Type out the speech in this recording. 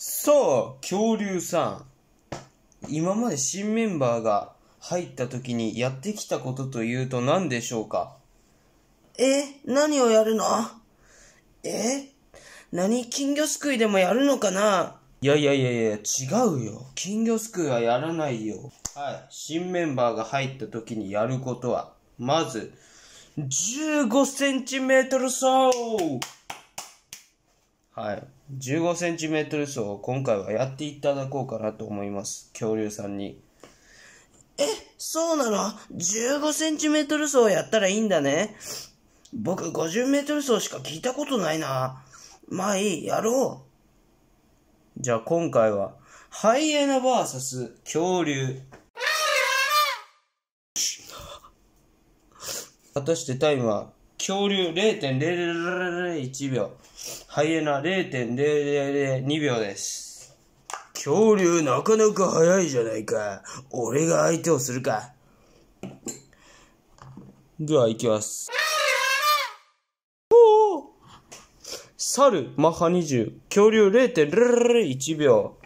さあ、恐竜さん。今まで新メンバーが入った時にやってきたことというと何でしょうかえ、何をやるのえ何金魚すくいでもやるのかないやいやいやいや、違うよ。金魚すくいはやらないよ。はい。新メンバーが入った時にやることは、まず、15センチメートル走はい、15cm 走を今回はやっていただこうかなと思います恐竜さんにえそうなの 15cm 走やったらいいんだね僕 50m 走しか聞いたことないなまあいいやろうじゃあ今回はハイエナ VS 恐竜 果たしてタイムは恐竜0.0001秒、ハイエナ0.0002秒です。恐竜なかなか早いじゃないか。俺が相手をするか。では、行きます。お猿、マッハ20、恐竜0.001秒。